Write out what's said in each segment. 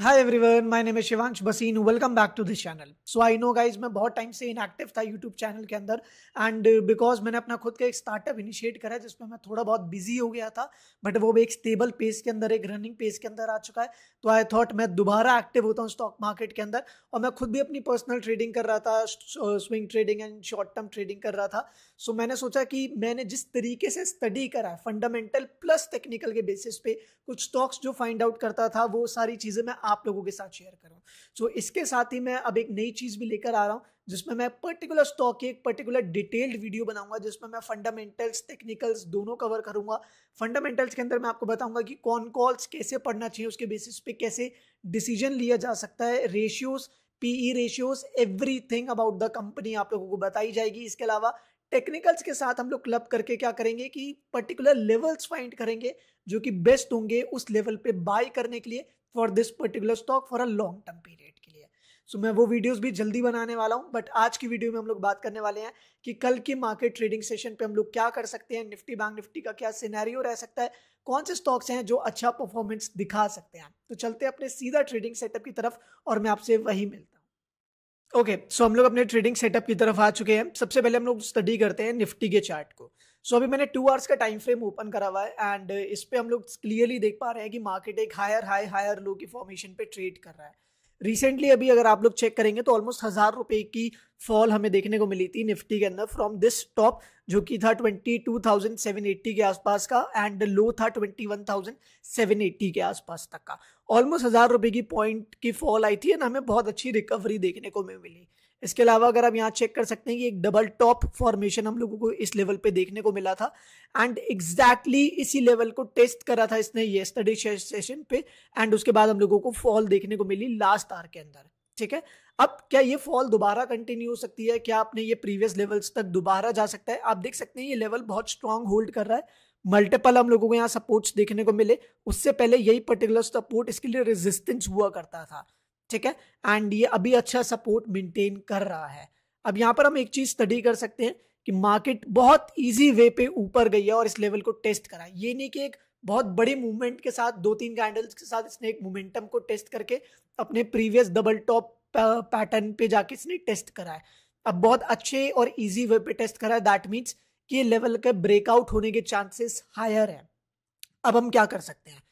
Hi everyone my name Shivansh बसीन welcome back to this channel so I know guys मैं बहुत time से inactive था यूट्यूब चैनल के अंदर एंड बिकॉज मैंने अपना खुद का एक स्टार्टअप इनिशिएट करा जिसमें मैं थोड़ा बहुत बिजी हो गया था बट वो भी एक स्टेबल पेस के अंदर एक रनिंग पेस के अंदर आ चुका है तो आई थॉट मैं दोबारा एक्टिव होता हूँ स्टॉक मार्केट के अंदर और मैं खुद भी अपनी पर्सनल ट्रेडिंग कर रहा था swing trading and short term trading कर रहा था सो so, मैंने सोचा कि मैंने जिस तरीके से स्टडी करा है फंडामेंटल प्लस टेक्निकल के बेसिस पे कुछ स्टॉक्स जो फाइंड आउट करता था वो सारी चीज़ें मैं आप लोगों के साथ शेयर करूँ सो so, इसके साथ ही मैं अब एक नई चीज़ भी लेकर आ रहा हूँ जिसमें मैं पर्टिकुलर स्टॉक की एक पर्टिकुलर डिटेल्ड वीडियो बनाऊंगा जिसमें मैं फंडामेंटल्स टेक्निकल्स दोनों कवर करूंगा फंडामेंटल्स के अंदर मैं आपको बताऊंगा कि कौन कॉल्स कैसे पढ़ना चाहिए उसके बेसिस पे कैसे डिसीजन लिया जा सकता है ratios PE ratios everything about the company आप लोगों को बताई जाएगी इसके अलावा टेक्निकल्स के साथ हम लोग क्लब करके क्या करेंगे कि पर्टिकुलर लेवल्स फाइंड करेंगे जो कि बेस्ट होंगे उस लेवल पे बाय करने के लिए for this particular stock for a long term period के लिए सो so, मैं वो वीडियोस भी जल्दी बनाने वाला हूँ बट आज की वीडियो में हम लोग बात करने वाले हैं कि कल की मार्केट ट्रेडिंग सेशन पे हम लोग क्या कर सकते हैं निफ्टी बैंक निफ्टी का क्या सिनेरियो रह सकता है कौन से स्टॉक्स हैं जो अच्छा परफॉर्मेंस दिखा सकते हैं तो चलते हैं अपने सीधा ट्रेडिंग सेटअप की तरफ और मैं आपसे वही मिलता हूँ ओके okay, सो so हम लोग अपने ट्रेडिंग सेटअप की तरफ आ चुके हैं सबसे पहले हम लोग स्टडी करते हैं निफ्टी के चार्ट को सो अभी मैंने टू आवर्स का टाइम फ्रेम ओपन करा हुआ है एंड इस पर हम लोग क्लियरली देख पा रहे हैं कि मार्केट एक हायर हाई हायर लो की फॉर्मेशन पे ट्रेड कर रहा है रिसेंटली अभी अगर आप लोग चेक करेंगे तो ऑलमोस्ट हज़ार रुपए की फॉल हमें देखने को मिली थी निफ्टी के अंदर फ्रॉम दिस टॉप जो कि था twenty two thousand seven eighty के आसपास का एंड लो था twenty one thousand seven eighty के आसपास तक का ऑलमोस्ट हज़ार रुपए की पॉइंट की फॉल आई थी एंड हमें बहुत अच्छी रिकवरी देखने को मिली इसके अलावा अगर आप यहाँ चेक कर सकते हैं कि एक डबल टॉप फॉर्मेशन हम लोगों को इस लेवल पे देखने को मिला था एंड एग्जैक्टली exactly इसी लेवल को टेस्ट करा था इसने ये स्टडी सेशन पे एंड उसके बाद हम लोगों को फॉल देखने को मिली लास्ट आर के अंदर ठीक है अब क्या ये फॉल दोबारा कंटिन्यू हो सकती है क्या आपने ये प्रीवियस लेवल्स तक दोबारा जा सकता है आप देख सकते हैं ये लेवल बहुत स्ट्रांग होल्ड कर रहा है मल्टीपल हम लोगों को यहाँ सपोर्ट्स देखने को मिले उससे पहले यही पर्टिकुलर सपोर्ट इसके लिए रेजिस्टेंस हुआ करता था ठीक है एंड ये अभी अच्छा सपोर्ट मेंटेन कर रहा है अब यहाँ पर हम एक चीज़ स्टडी कर सकते हैं कि मार्केट बहुत इजी वे पे ऊपर गई है और इस लेवल को टेस्ट करा ये नहीं कि एक बहुत बड़ी मूवमेंट के साथ दो तीन कैंडल्स के साथ इसने एक मोमेंटम को टेस्ट करके अपने प्रीवियस डबल टॉप पैटर्न पे जाके इसने टेस्ट करा है अब बहुत अच्छे और इजी वे पे टेस्ट करा है दैट मीन्स कि ये लेवल के ब्रेकआउट होने के चांसेस हायर है अब हम क्या कर सकते हैं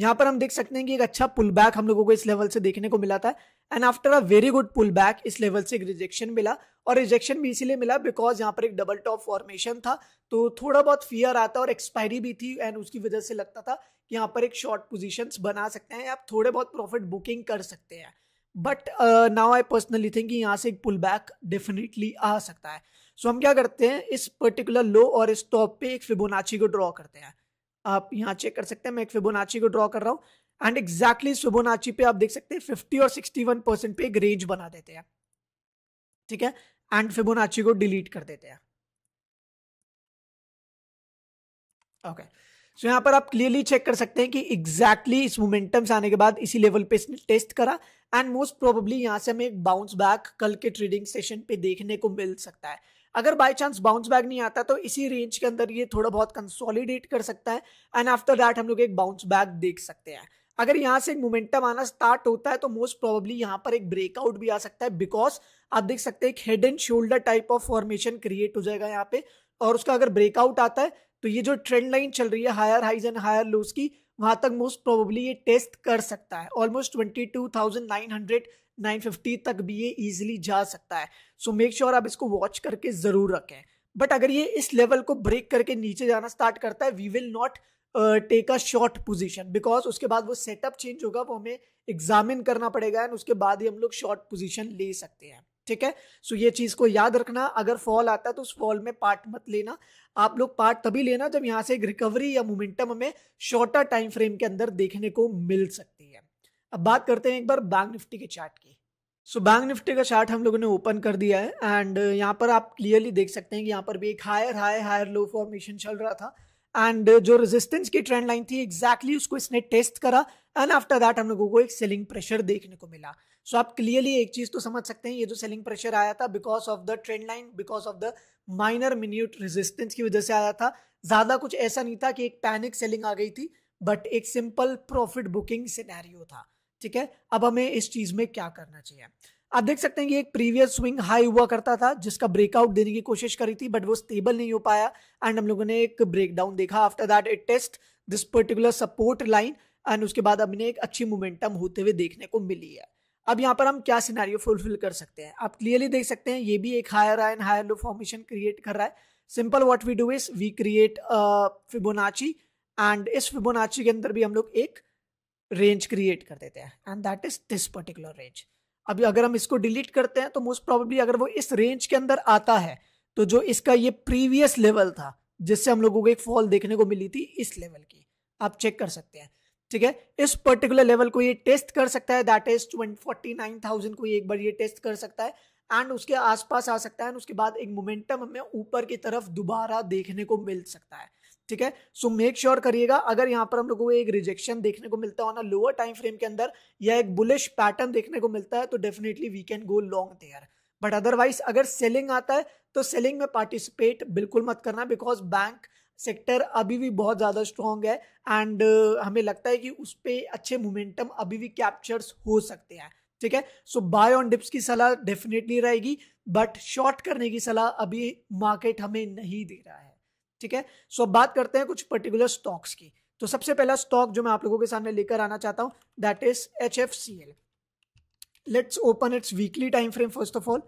यहाँ पर हम देख सकते हैं कि एक अच्छा पुल बैक हम लोगों को इस लेवल से देखने को मिला था and after a very good pull back इस लेवल से एक रिजेक्शन मिला और रिजेक्शन भी इसीलिए मिला बिकॉज यहाँ पर एक डबल टॉप फॉर्मेशन था तो थोड़ा बहुत फियर आता और एक्सपायरी भी थी एंड उसकी वजह से लगता था कि यहाँ पर एक शॉर्ट पोजिशन बना सकते हैं आप थोड़े बहुत प्रॉफिट बुकिंग कर सकते हैं but now I personally think यहाँ से एक पुल बैक डेफिनेटली आ सकता है सो so, हम क्या करते हैं इस पर्टिकुलर लो और इस टॉप पे एक फिबोनाची को ड्रॉ करते हैं आप यहाँ चेक कर सकते हैं मैं एक फिबोनाची को ड्रॉ कर रहा हूँ एंड एग्जैक्टली इस फिबोनाची पे आप देख सकते हैं फिफ्टी और सिक्सटी वन परसेंट पे एक रेंज बना देते हैं ठीक है एंड फिबोनाची को डिलीट कर देते हैं ओके okay. सो so, यहाँ पर आप क्लियरली चेक कर सकते हैं कि एग्जैक्टली exactly इस मोमेंटम से आने के बाद इसी लेवल पे इसने टेस्ट करा एंड मोस्ट प्रोबेबली यहां से हमें एक बाउंस बैक कल के ट्रेडिंग सेशन पे देखने को मिल सकता है अगर बाय चांस बाउंस बैक नहीं आता तो इसी रेंज के अंदर ये थोड़ा बहुत कंसोलिडेट कर सकता है एंड आफ्टर दैट हम लोग एक बाउंस बैक देख सकते हैं अगर यहाँ से मोमेंटम आना स्टार्ट होता है तो मोस्ट प्रोबेबली यहाँ पर एक ब्रेकआउट भी आ सकता है बिकॉज आप देख सकते हैं एक head and shoulder type of formation create हो जाएगा यहाँ पे और उसका अगर ब्रेकआउट आता है तो ये जो ट्रेंड लाइन चल रही है higher highs and higher lows की वहाँ तक मोस्ट प्रोबेबली ये टेस्ट कर सकता है almost twenty two thousand nine hundred nine fifty तक भी ये ईजिली जा सकता है सो मेक श्योर आप इसको वॉच करके ज़रूर रखें बट अगर ये इस लेवल को ब्रेक करके नीचे जाना स्टार्ट करता है we will not take a short position because उसके बाद वो सेटअप चेंज होगा वो हमें एग्जामिन करना पड़ेगा एंड उसके बाद ही हम लोग शॉर्ट पोजिशन ले सकते हैं ठीक है सो ये चीज को याद रखना अगर फॉल आता है तो उस फॉल में पार्ट मत लेना आप लोग पार्ट तभी लेना जब यहाँ से एक रिकवरी या मोमेंटम हमें शॉर्टर टाइम फ्रेम के अंदर देखने को मिल सकती है अब बात करते हैं एक बार बैंक निफ्टी के चार्ट की सो बैंक निफ्टी का चार्ट हम लोगों ने ओपन कर दिया है एंड यहाँ पर आप क्लियरली देख सकते हैं कि यहाँ पर भी एक higher higher higher low formation चल रहा था एंड जो रेजिस्टेंस की ट्रेंड लाइन थी एग्जैक्टली exactly उसको इसने टेस्ट करा एंड आफ्टर दैट हम लोगों को एक सेलिंग प्रेशर देखने को मिला सो so, आप क्लियरली एक चीज तो समझ सकते हैं ये जो सेलिंग प्रेशर आया था because of the trend line because of the minor minute resistance की वजह से आया था ज्यादा कुछ ऐसा नहीं था कि एक पैनिक सेलिंग आ गई थी बट एक सिंपल प्रॉफिट बुकिंग सिनेरियो था ठीक है अब हमें इस चीज में क्या करना चाहिए आप देख सकते हैं कि एक प्रीवियस स्विंग हाई हुआ करता था जिसका ब्रेकआउट देने की कोशिश करी थी बट वो स्टेबल नहीं हो पाया एंड हम लोगों ने एक ब्रेकडाउन देखा after that it test this particular support line and उसके बाद हमने एक अच्छी मोमेंटम होते हुए देखने को मिली है अब यहाँ पर हम क्या सिनारियो फुलफिल कर सकते हैं आप क्लियरली देख सकते हैं ये भी एक higher and higher low formation create कर रहा है simple what we do is we create Fibonacci and इस फिबोनाची के अंदर भी हम लोग एक रेंज क्रिएट कर देते हैं and that is this particular range अभी अगर हम इसको डिलीट करते हैं तो मोस्ट प्रॉब्ली अगर वो इस रेंज के अंदर आता है तो जो इसका ये प्रीवियस लेवल था जिससे हम लोगों को एक फॉल देखने को मिली थी इस लेवल की आप चेक कर सकते हैं ठीक है इस पर्टिकुलर लेवल को ये टेस्ट कर सकता है that is forty nine thousand को ये एक बार ये टेस्ट कर सकता है एंड उसके आसपास आ सकता है एंड उसके बाद एक मोमेंटम हमें ऊपर की तरफ दोबारा देखने को मिल सकता है ठीक है सो मेक श्योर करिएगा अगर यहाँ पर हम लोगों को एक रिजेक्शन देखने को मिलता है ना लोअर टाइम फ्रेम के अंदर या एक बुलिश पैटर्न देखने को मिलता है तो definitely we can go long there but otherwise अगर सेलिंग आता है तो सेलिंग में पार्टिसिपेट बिल्कुल मत करना बिकॉज बैंक सेक्टर अभी भी बहुत ज़्यादा स्ट्रॉन्ग है एंड uh, हमें लगता है कि उस पर अच्छे मोमेंटम अभी भी कैप्चर्स हो सकते हैं ठीक है सो बाय ऑन डिप्स की सलाह डेफिनेटली रहेगी बट शॉर्ट करने की सलाह अभी मार्केट हमें नहीं दे रहा है ठीक है सो अब बात करते हैं कुछ पर्टिकुलर स्टॉक्स की तो सबसे पहला स्टॉक जो मैं आप लोगों के सामने लेकर आना चाहता हूँ that is H F C L let's open its weekly time frame first of all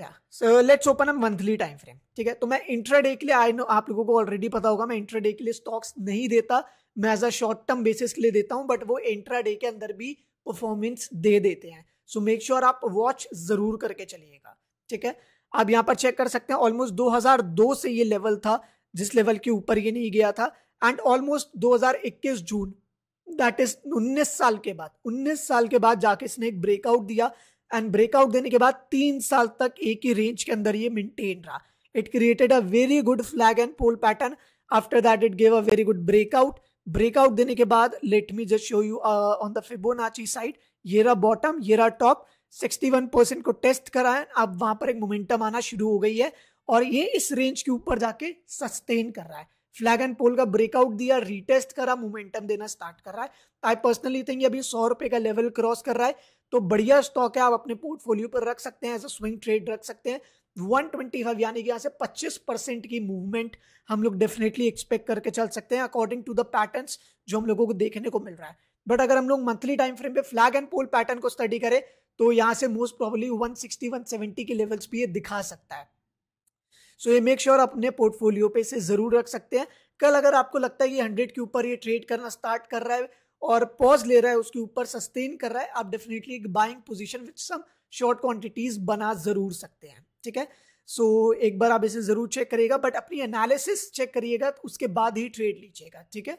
या so let's open a monthly time frame ठीक है तो मैं इंट्राडे के लिए आई नो आप लोगों को ऑलरेडी पता होगा मैं इंट्राडे के लिए स्टॉक्स नहीं देता मैं as a short term basis के लिए देता हूँ बट वो इंट्राडे के अंदर भी परफॉर्मेंस दे देते हैं सो मेक श्योर आप वॉच जरूर करके चलिएगा ठीक है आप यहाँ पर चेक कर सकते हैं ऑलमोस्ट 2002 से ये लेवल था जिस लेवल के ऊपर ये नहीं गया था and almost 2021 June that is 19 साल के बाद 19 साल के बाद जाके इसने एक ब्रेकआउट दिया एंड ब्रेकआउट देने के बाद तीन साल तक एक ही रेंज के अंदर ये मेंटेन रहा it created a very good flag and pole pattern after that it gave a very good breakout breakout देने के बाद let me just show you on the Fibonacci side ये रहा बॉटम ये रहा टॉप 61 परसेंट को test है अब वहां पर एक मोमेंटम आना शुरू हो गई है और ये इस रेंज के ऊपर जाके सस्टेन कर रहा है फ्लैग एंड पोल का ब्रेकआउट दिया रिटेस्ट करा मोमेंटम देना स्टार्ट कर रहा है आई पर्सनली थिंक अभी सौ रुपए का लेवल क्रॉस कर रहा है तो बढ़िया स्टॉक है आप अपने पोर्टफोलियो पर रख सकते हैं एज अ स्विंग ट्रेड रख सकते हैं 125 यानी कि यहाँ से 25 परसेंट की मूवमेंट हम लोग डेफिनेटली एक्सपेक्ट करके चल सकते हैं अकॉर्डिंग टू द पैटर्न्स जो हम लोगों को देखने को मिल रहा है बट अगर हम लोग मंथली टाइम फ्रेम पे फ्लैग एंड पोल पैटर्न को स्टडी करें तो यहाँ से मोस्ट प्रॉब्ली 160 170 के लेवल्स भी ये दिखा सकता है सो ये मेक श्योर अपने पोर्टफोलियो पे इसे ज़रूर रख सकते हैं कल अगर आपको लगता है कि हंड्रेड के ऊपर ये ट्रेड करना स्टार्ट कर रहा है और पॉज ले रहा है उसके ऊपर सस्टेन कर रहा है आप डेफिनेटली एक buying position with some short quantities बना ज़रूर सकते हैं ठीक है सो so, एक बार आप इसे ज़रूर चेक करिएगा बट अपनी एनालिसिस चेक करिएगा तो उसके बाद ही ट्रेड लीजिएगा ठीक है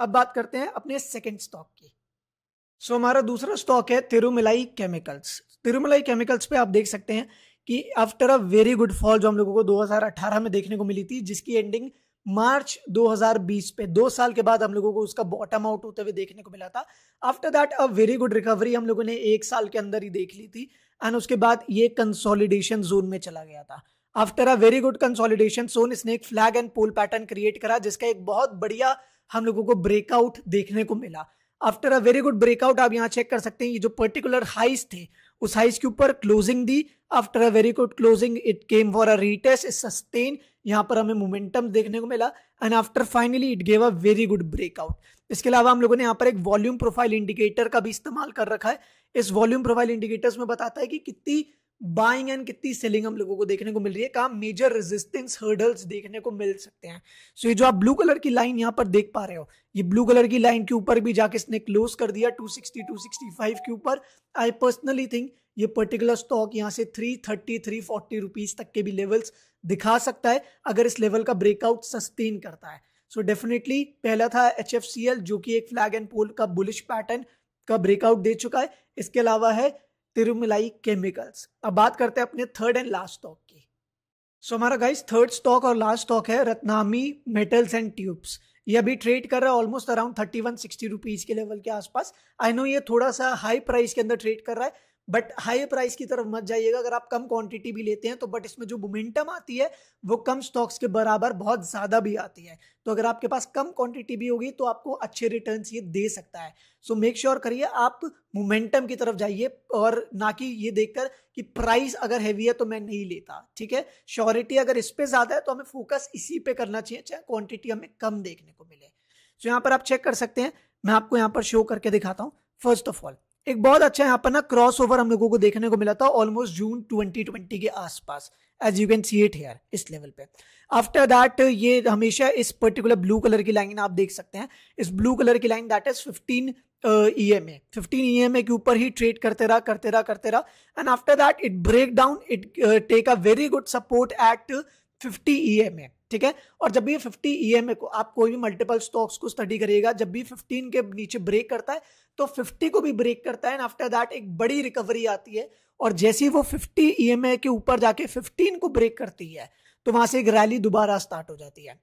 अब बात करते हैं अपने सेकेंड स्टॉक की सो so, हमारा दूसरा स्टॉक है तिरुमलाई केमिकल्स तिरुमलाई केमिकल्स पे आप देख सकते हैं कि after a very good fall जो हम लोगों को 2018 में देखने को मिली थी जिसकी एंडिंग मार्च 2020 पे दो साल के बाद हम लोगों को उसका बॉटम आउट होते हुए देखने को मिला था after that a very good recovery हम लोगों ने एक साल के अंदर ही देख ली थी एंड उसके बाद ये कंसोलिडेशन जोन में चला गया था after a very good consolidation zone इसने एक flag and pole pattern create करा जिसका एक बहुत बढ़िया हम लोगों को ब्रेकआउट देखने को मिला after a very good breakout आप यहाँ चेक कर सकते हैं ये जो पर्टिकुलर हाइस थे उस हाइज के ऊपर क्लोजिंग दी after a very good closing it came for a retest sustain यहाँ पर हमें मोमेंटम देखने को मिला and after finally it gave a very good breakout इसके अलावा हम लोगों ने यहाँ पर एक वॉल्यूम प्रोफाइल इंडिकेटर का भी इस्तेमाल कर रखा है इस वॉल्यूम प्रोफाइल इंडिकेटर्स में बताता है कि कितनी बाइंग एंड कितनी सेलिंग हम लोगों को देखने को मिल रही है कहा मेजर रेजिस्टेंस हर्डल्स देखने को मिल सकते हैं सो so, ये जो आप ब्लू कलर की लाइन यहाँ पर देख पा रहे हो ये ब्लू कलर की लाइन के ऊपर भी जाके इसने क्लोज कर दिया 260 265 के ऊपर आई पर्सनली थिंक ये पर्टिकुलर स्टॉक यहाँ से 330 340 रुपीस तक के भी लेवल्स दिखा सकता है अगर इस लेवल का ब्रेकआउट सस्टेन करता है सो so, डेफिनेटली पहला था एच जो कि एक फ्लैग एंड पोल का बुलिश पैटर्न का ब्रेकआउट दे चुका है इसके अलावा है तिरुमलाई केमिकल्स अब बात करते हैं अपने थर्ड एंड लास्ट स्टॉक की सो हमारा गाइस थर्ड स्टॉक और लास्ट स्टॉक है रत्नामी मेटल्स एंड ट्यूब्स ये अभी ट्रेड कर रहा है almost around thirty one sixty rupees के लेवल के आसपास आई नो ये थोड़ा सा हाई प्राइस के अंदर ट्रेड कर रहा है बट हाई प्राइस की तरफ मत जाइएगा अगर आप कम क्वांटिटी भी लेते हैं तो बट इसमें जो मोमेंटम आती है वो कम स्टॉक्स के बराबर बहुत ज़्यादा भी आती है तो अगर आपके पास कम क्वांटिटी भी होगी तो आपको अच्छे रिटर्न ये दे सकता है सो मेक श्योर करिए आप मोमेंटम की तरफ जाइए और ना कि ये देखकर कि प्राइस अगर हैवी है तो मैं नहीं लेता ठीक है श्योरिटी अगर इस पर ज़्यादा है तो हमें फोकस इसी पे करना चाहिए चाहे क्वांटिटी हमें कम देखने को मिले सो so, यहाँ पर आप चेक कर सकते हैं मैं आपको यहाँ पर शो करके दिखाता हूँ फर्स्ट ऑफ ऑल एक बहुत अच्छा यहाँ पर ना क्रॉस ओवर हम लोगों को देखने को मिला था ऑलमोस्ट जून 2020 के आसपास as you can see it here इस लेवल पे आफ्टर दैट ये हमेशा इस पर्टिकुलर ब्लू कलर की लाइन आप देख सकते हैं इस ब्लू कलर की line that is fifteen E M A fifteen E M A के ऊपर ही ट्रेड करते रहा करते रहा करते रहा and after that it break down it take a very good support at fifty E M A ठीक है और जब भी फिफ्टी ई एम को आप कोई भी मल्टीपल स्टॉक्स को स्टडी करिएगा जब भी फिफ्टीन के नीचे ब्रेक करता है तो फिफ्टी को भी ब्रेक करता है एंड आफ्टर दैट एक बड़ी रिकवरी आती है और जैसे ही वो फिफ्टी ई एम के ऊपर जाके फिफ्टीन को ब्रेक करती है तो वहां से एक रैली दोबारा स्टार्ट हो जाती है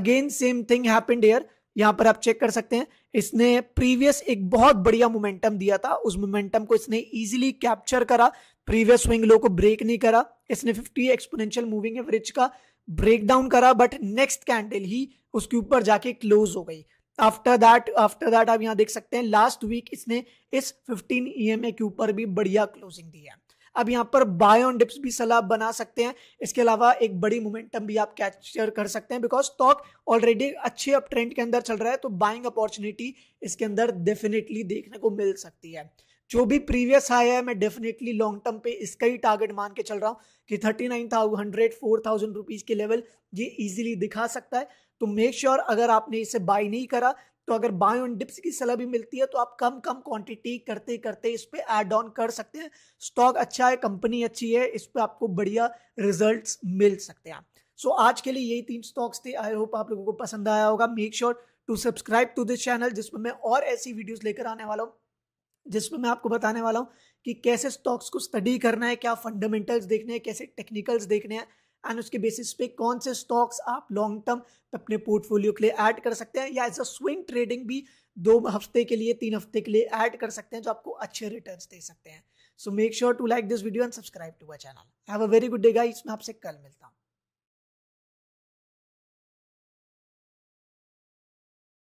again same thing happened here यहां पर आप चेक कर सकते हैं इसने प्रीवियस एक बहुत बढ़िया मोमेंटम दिया था उस मोमेंटम को इसने इजीली कैप्चर करा प्रीवियस स्विंग लो को ब्रेक नहीं करा इसने 50 एक्सपोनेंशियल मूविंग एवरेज का ब्रेक डाउन करा बट नेक्स्ट कैंडल ही उसके ऊपर जाके क्लोज हो गई आफ्टर दैट आफ्टर दैट आप यहाँ देख सकते हैं लास्ट वीक इसने इस 15 ईएमए e के ऊपर भी बढ़िया क्लोजिंग दी है अब यहाँ पर बाय ऑन डिप्स भी सलाह बना सकते हैं इसके अलावा एक बड़ी मोमेंटम भी आप कैप्चर कर सकते हैं बिकॉज स्टॉक ऑलरेडी अच्छे अप ट्रेंड के अंदर चल रहा है तो बाइंग अपॉर्चुनिटी इसके अंदर डेफिनेटली देखने को मिल सकती है जो भी प्रीवियस हाई है मैं डेफिनेटली लॉन्ग टर्म पे इसका ही टारगेट मान के चल रहा हूँ कि thirty nine thousand hundred four thousand rupees के लेवल ये इजीली दिखा सकता है तो मेक श्योर sure अगर आपने इसे बाय नहीं करा तो अगर बाय ऑन डिप्स की सलाह भी मिलती है तो आप कम कम क्वांटिटी करते करते इस पर एड ऑन कर सकते हैं स्टॉक अच्छा है कंपनी अच्छी है इस पर आपको बढ़िया रिजल्ट मिल सकते हैं सो so, आज के लिए यही तीन स्टॉक्स थे आई होप आप लोगों को पसंद आया होगा make sure to subscribe to this channel जिसमें मैं और ऐसी वीडियोस लेकर आने वाला हूँ जिसमें मैं आपको बताने वाला हूँ कि कैसे स्टॉक्स को स्टडी करना है क्या फंडामेंटल्स देखने हैं कैसे टेक्निकल्स देखने हैं एंड उसके बेसिस पे कौन से स्टॉक्स आप लॉन्ग टर्म अपने पोर्टफोलियो के लिए ऐड कर सकते हैं या एज अ स्विंग ट्रेडिंग भी दो हफ्ते के लिए तीन हफ्ते के लिए ऐड कर सकते हैं जो आपको अच्छे रिटर्न दे सकते हैं so make sure to like this video and subscribe to our channel have a very good day guys मैं आपसे कल मिलता हूँ